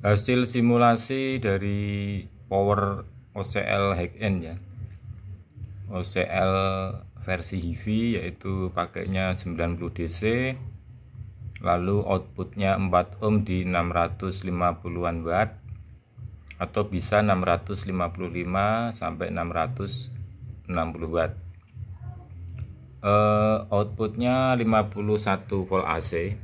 hasil simulasi dari power OCL hack end ya OCL versi HV yaitu pakainya 90 DC lalu outputnya 4 ohm di 650-an watt atau bisa 655 sampai 660 watt uh, outputnya 51 volt AC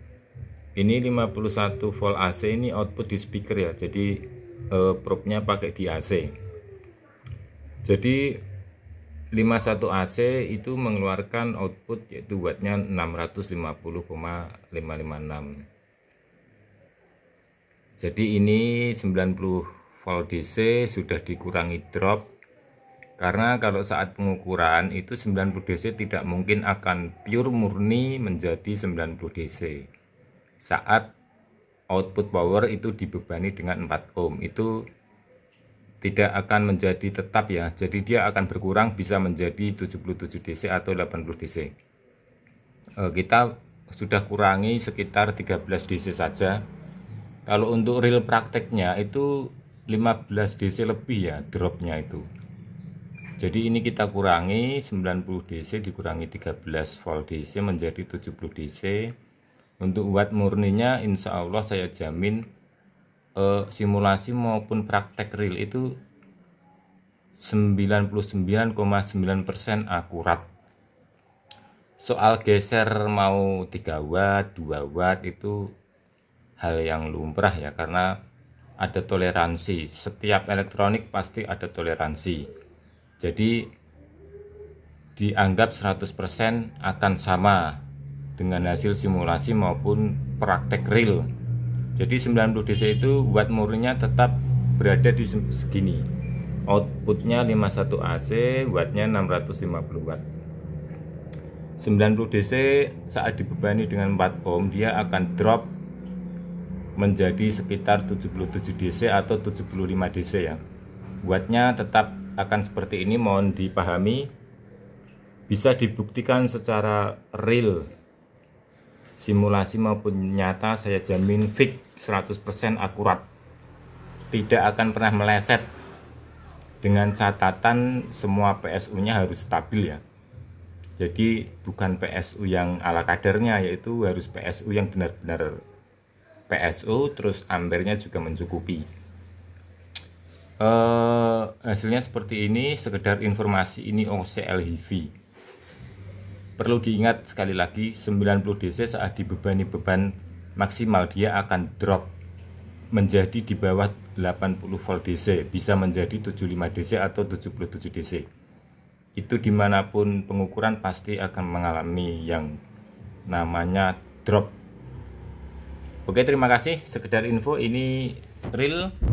ini 51 volt AC ini output di speaker ya jadi eh, probe-nya pakai di AC jadi 51 AC itu mengeluarkan output yaitu wattnya 650,556 jadi ini 90 volt DC sudah dikurangi drop karena kalau saat pengukuran itu 90 DC tidak mungkin akan pure murni menjadi 90 DC saat output power itu dibebani dengan 4 ohm itu tidak akan menjadi tetap ya jadi dia akan berkurang bisa menjadi 77 DC atau 80 DC e, kita sudah kurangi sekitar 13 DC saja kalau untuk real prakteknya itu 15 DC lebih ya dropnya itu jadi ini kita kurangi 90 DC dikurangi 13 volt DC menjadi 70 DC untuk buat murninya insya Allah saya jamin eh, simulasi maupun praktek real itu 99,9% akurat soal geser mau 3 watt 2 watt itu hal yang lumrah ya karena ada toleransi setiap elektronik pasti ada toleransi jadi dianggap 100% akan sama dengan hasil simulasi maupun praktek real. Jadi 90 DC itu watt murninya tetap berada di segini. Outputnya 51 AC, wattnya 650 watt. 90 DC saat dibebani dengan 4 ohm dia akan drop menjadi sekitar 77 DC atau 75 DC ya. Wattnya tetap akan seperti ini mohon dipahami bisa dibuktikan secara real simulasi maupun nyata saya jamin fix 100% akurat tidak akan pernah meleset dengan catatan semua PSU nya harus stabil ya jadi bukan PSU yang ala kadarnya yaitu harus PSU yang benar-benar PSU terus ampernya juga mencukupi uh, hasilnya seperti ini sekedar informasi ini OCL heavy Perlu diingat sekali lagi 90 DC saat dibebani beban maksimal dia akan drop menjadi di bawah 80 volt DC bisa menjadi 75 DC atau 77 DC itu dimanapun pengukuran pasti akan mengalami yang namanya drop oke terima kasih sekedar info ini real